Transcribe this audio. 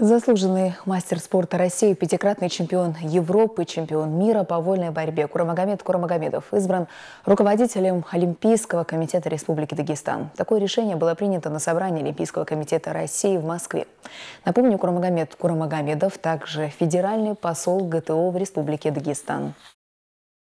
Заслуженный мастер спорта России, пятикратный чемпион Европы, чемпион мира по вольной борьбе Курамагомед Курамагомедов избран руководителем Олимпийского комитета Республики Дагестан. Такое решение было принято на собрании Олимпийского комитета России в Москве. Напомню, Курамагомед Курамагомедов также федеральный посол ГТО в Республике Дагестан.